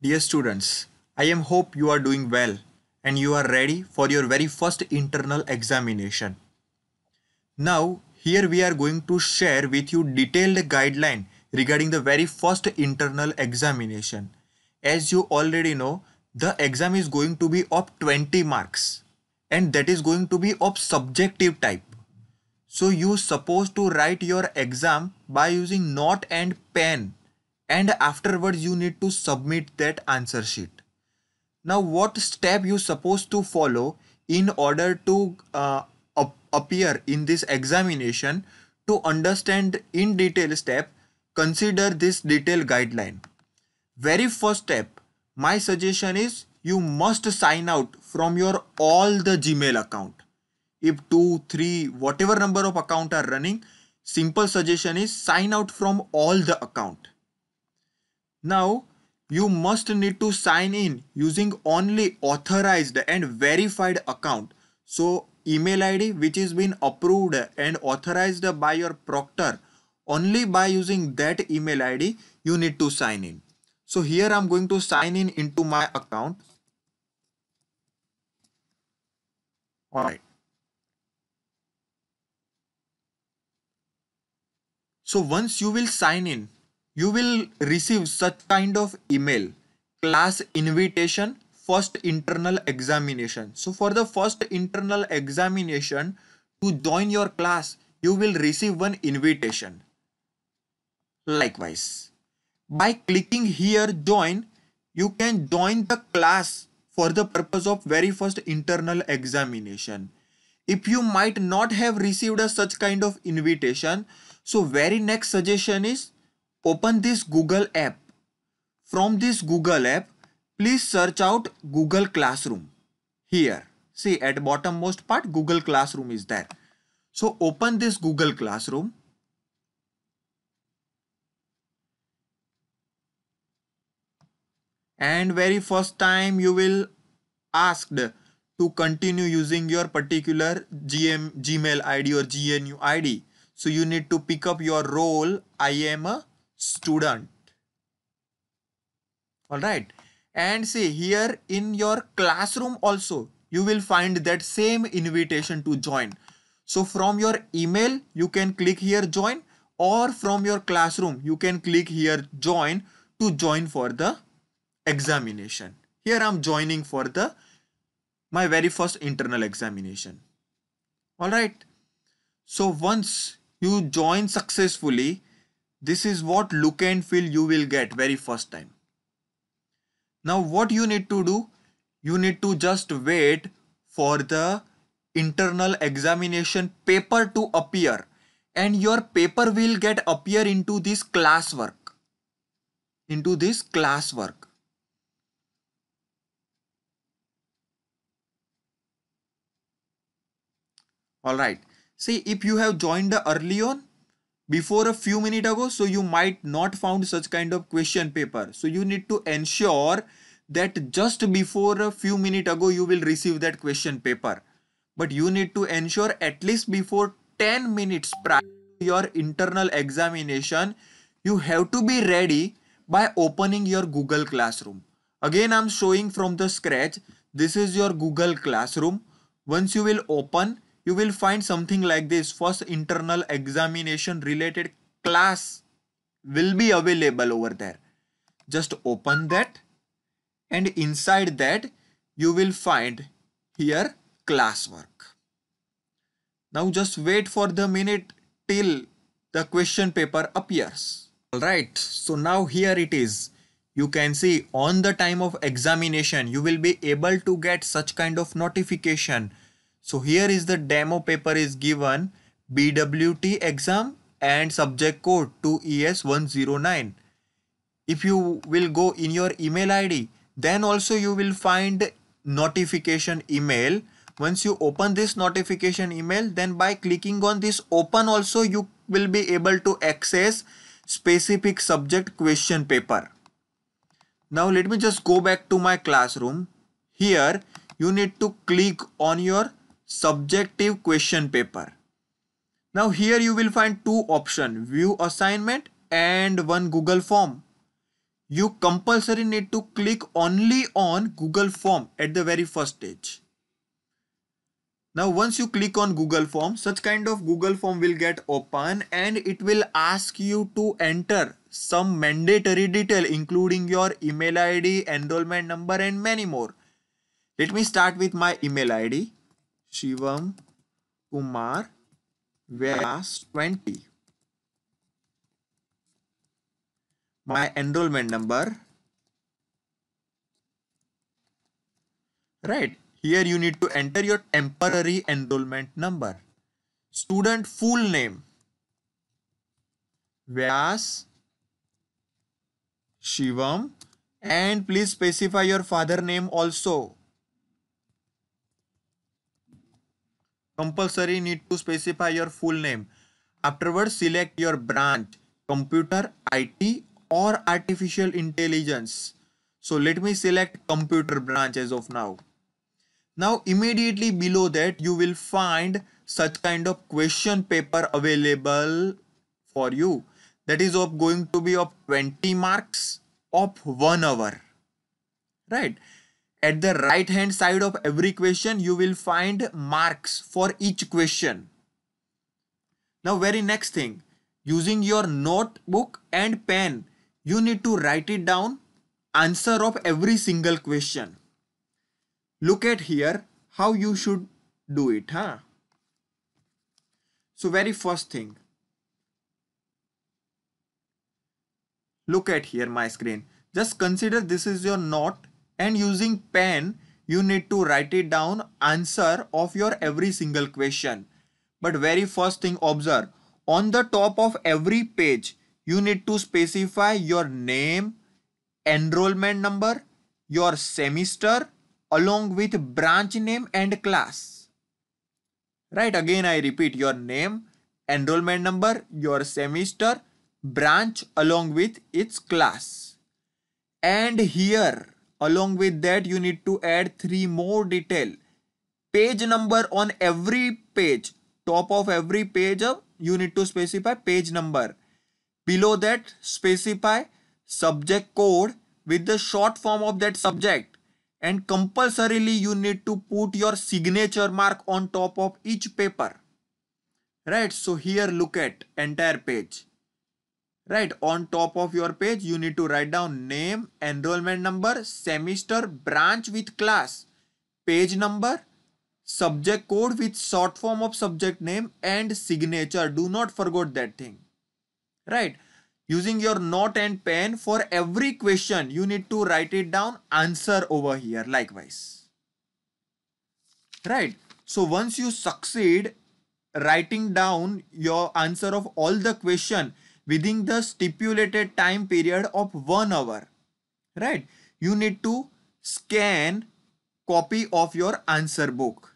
Dear students, I am hope you are doing well and you are ready for your very first internal examination. Now here we are going to share with you detailed guideline regarding the very first internal examination. As you already know, the exam is going to be of 20 marks and that is going to be of subjective type. So you supposed to write your exam by using note and pen and afterwards you need to submit that answer sheet. Now what step you supposed to follow in order to uh, appear in this examination to understand in detail step consider this detail guideline. Very first step my suggestion is you must sign out from your all the Gmail account. If 2, 3, whatever number of account are running simple suggestion is sign out from all the account now you must need to sign in using only authorized and verified account. So email ID which is been approved and authorized by your proctor only by using that email ID you need to sign in. So here I'm going to sign in into my account. Alright. So once you will sign in, you will receive such kind of email class invitation first internal examination so for the first internal examination to join your class you will receive one invitation likewise by clicking here join you can join the class for the purpose of very first internal examination if you might not have received a such kind of invitation so very next suggestion is open this Google app. From this Google app, please search out Google Classroom. Here, see at bottom most part Google Classroom is there. So open this Google Classroom. And very first time you will asked to continue using your particular GM, Gmail ID or GNU ID. So you need to pick up your role. I am a student all right and see here in your classroom also you will find that same invitation to join so from your email you can click here join or from your classroom you can click here join to join for the examination here i'm joining for the my very first internal examination all right so once you join successfully this is what look and feel you will get very first time. Now what you need to do? You need to just wait for the internal examination paper to appear and your paper will get appear into this classwork into this classwork all right see if you have joined early on before a few minutes ago so you might not found such kind of question paper so you need to ensure that just before a few minutes ago you will receive that question paper but you need to ensure at least before 10 minutes prior to your internal examination you have to be ready by opening your google classroom again i'm showing from the scratch this is your google classroom once you will open you will find something like this first internal examination related class will be available over there just open that and inside that you will find here classwork now just wait for the minute till the question paper appears alright so now here it is you can see on the time of examination you will be able to get such kind of notification so here is the demo paper is given BWT exam and subject code 2ES109. If you will go in your email ID, then also you will find notification email. Once you open this notification email, then by clicking on this open also you will be able to access specific subject question paper. Now let me just go back to my classroom. Here you need to click on your subjective question paper. Now here you will find two options view assignment and one Google form. You compulsory need to click only on Google form at the very first stage. Now once you click on Google form such kind of Google form will get open and it will ask you to enter some mandatory detail including your email ID, enrollment number and many more. Let me start with my email ID Shivam Kumar Vyas 20. My enrollment number. Right, here you need to enter your temporary enrollment number. Student full name. Vyas Shivam and please specify your father name also. compulsory need to specify your full name. Afterwards, select your branch, computer, IT or artificial intelligence. So let me select computer branch as of now. Now immediately below that you will find such kind of question paper available for you. That is of going to be of 20 marks of 1 hour. Right. At the right hand side of every question, you will find marks for each question. Now very next thing, using your notebook and pen, you need to write it down, answer of every single question. Look at here how you should do it, huh? So very first thing, look at here my screen. Just consider this is your note and using pen you need to write it down answer of your every single question. But very first thing observe on the top of every page you need to specify your name, enrollment number, your semester along with branch name and class. Right again I repeat your name, enrollment number, your semester, branch along with its class. And here Along with that, you need to add three more detail. Page number on every page. Top of every page of, uh, you need to specify page number. Below that, specify subject code with the short form of that subject. And compulsorily, you need to put your signature mark on top of each paper. Right, so here look at entire page right on top of your page you need to write down name enrollment number semester branch with class page number subject code with short form of subject name and signature do not forget that thing right using your note and pen for every question you need to write it down answer over here likewise right so once you succeed writing down your answer of all the question within the stipulated time period of one hour, right? You need to scan copy of your answer book.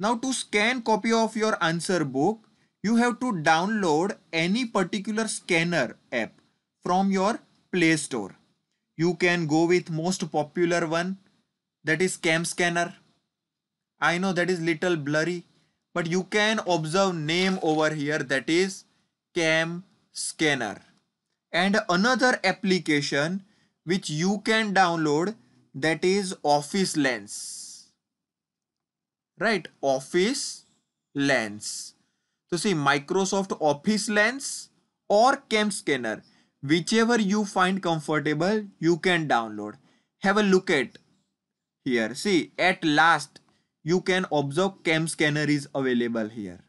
Now to scan copy of your answer book, you have to download any particular scanner app from your Play Store. You can go with most popular one that is Cam Scanner. I know that is little blurry but you can observe name over here that is Cam scanner and another application which you can download that is office lens right office lens so see microsoft office lens or cam scanner whichever you find comfortable you can download have a look at here see at last you can observe cam scanner is available here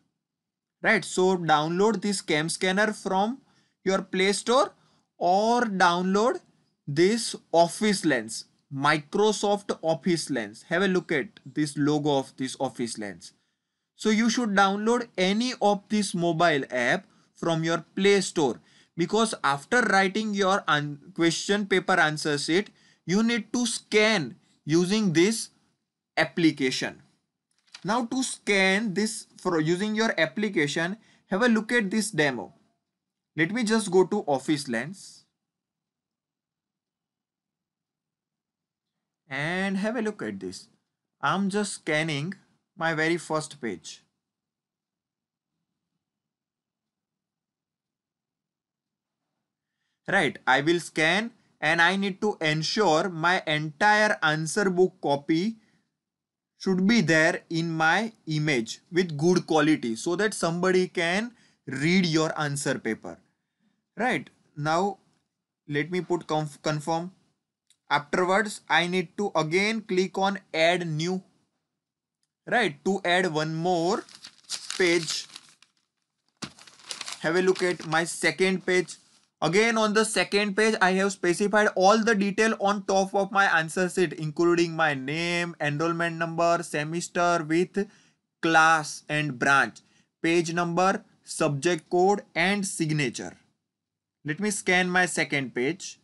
right so download this cam scanner from your play store or download this office lens microsoft office lens have a look at this logo of this office lens so you should download any of this mobile app from your play store because after writing your question paper answer sheet you need to scan using this application now to scan this for using your application, have a look at this demo. Let me just go to office lens. And have a look at this. I'm just scanning my very first page. Right, I will scan and I need to ensure my entire answer book copy should be there in my image with good quality so that somebody can read your answer paper. Right. Now let me put confirm. Afterwards, I need to again click on add new. Right. To add one more page. Have a look at my second page. Again on the second page I have specified all the detail on top of my answer sheet including my name, enrollment number, semester with class and branch, page number, subject code and signature. Let me scan my second page.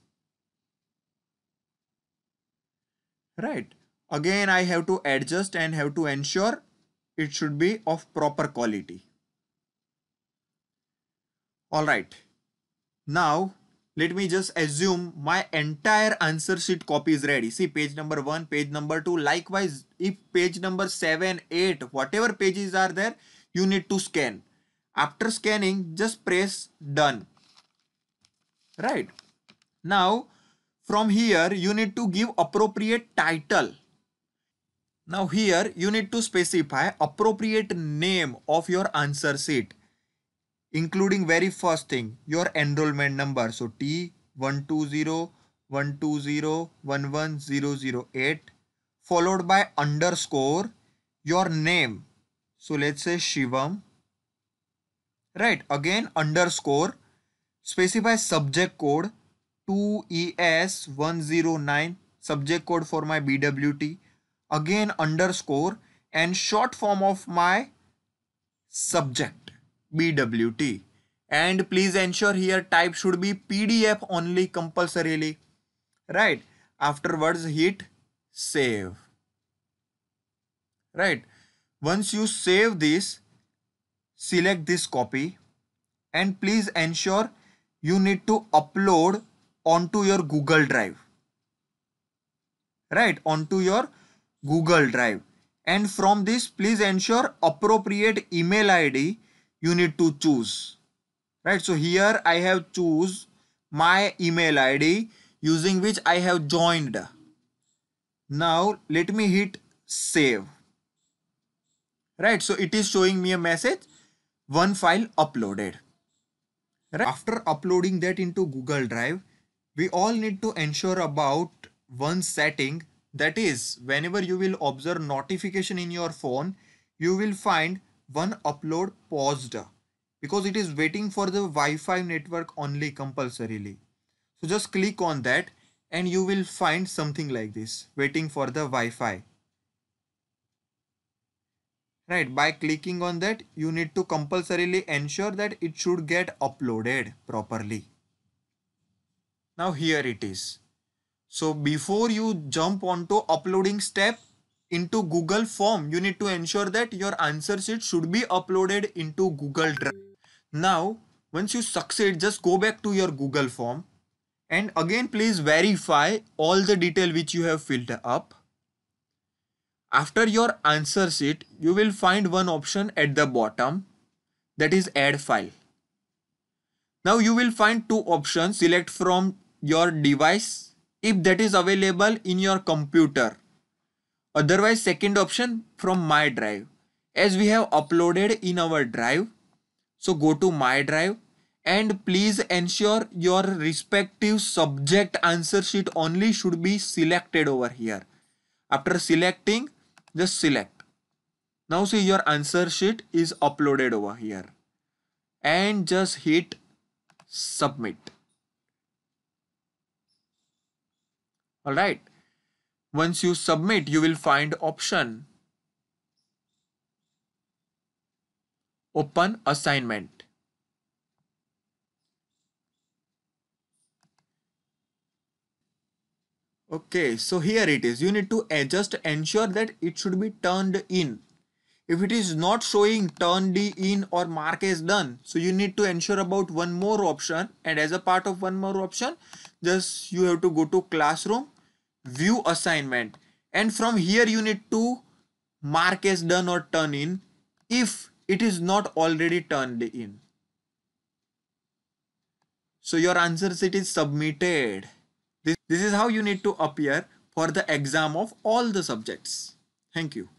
Right. Again I have to adjust and have to ensure it should be of proper quality. Alright. Now, let me just assume my entire answer sheet copy is ready. See page number 1, page number 2. Likewise, if page number 7, 8, whatever pages are there, you need to scan. After scanning, just press done. Right. Now, from here, you need to give appropriate title. Now here, you need to specify appropriate name of your answer sheet including very first thing your enrollment number so t 12012011008 followed by underscore your name so let's say shivam right again underscore specify subject code 2es109 subject code for my bwt again underscore and short form of my subject BWT. And please ensure here type should be PDF only compulsorily. Right. Afterwards hit save. Right. Once you save this, select this copy and please ensure you need to upload onto your Google Drive. Right. Onto your Google Drive. And from this, please ensure appropriate email ID you need to choose right so here i have choose my email id using which i have joined now let me hit save right so it is showing me a message one file uploaded right? after uploading that into google drive we all need to ensure about one setting that is whenever you will observe notification in your phone you will find one upload paused because it is waiting for the Wi-Fi network only compulsorily. So just click on that and you will find something like this waiting for the Wi-Fi. Right by clicking on that you need to compulsorily ensure that it should get uploaded properly. Now here it is. So before you jump onto uploading step into Google form, you need to ensure that your answer sheet should be uploaded into Google Drive. Now, once you succeed, just go back to your Google form and again please verify all the detail which you have filled up. After your answer sheet, you will find one option at the bottom that is add file. Now you will find two options select from your device if that is available in your computer Otherwise second option from my drive. As we have uploaded in our drive. So go to my drive and please ensure your respective subject answer sheet only should be selected over here. After selecting just select. Now see your answer sheet is uploaded over here and just hit submit. Alright. Once you submit, you will find option. Open assignment. Okay, so here it is. You need to adjust, ensure that it should be turned in. If it is not showing turn D in or mark is done, so you need to ensure about one more option and as a part of one more option, just you have to go to classroom view assignment and from here you need to mark as done or turn in if it is not already turned in. So your answer is is submitted. This, this is how you need to appear for the exam of all the subjects. Thank you.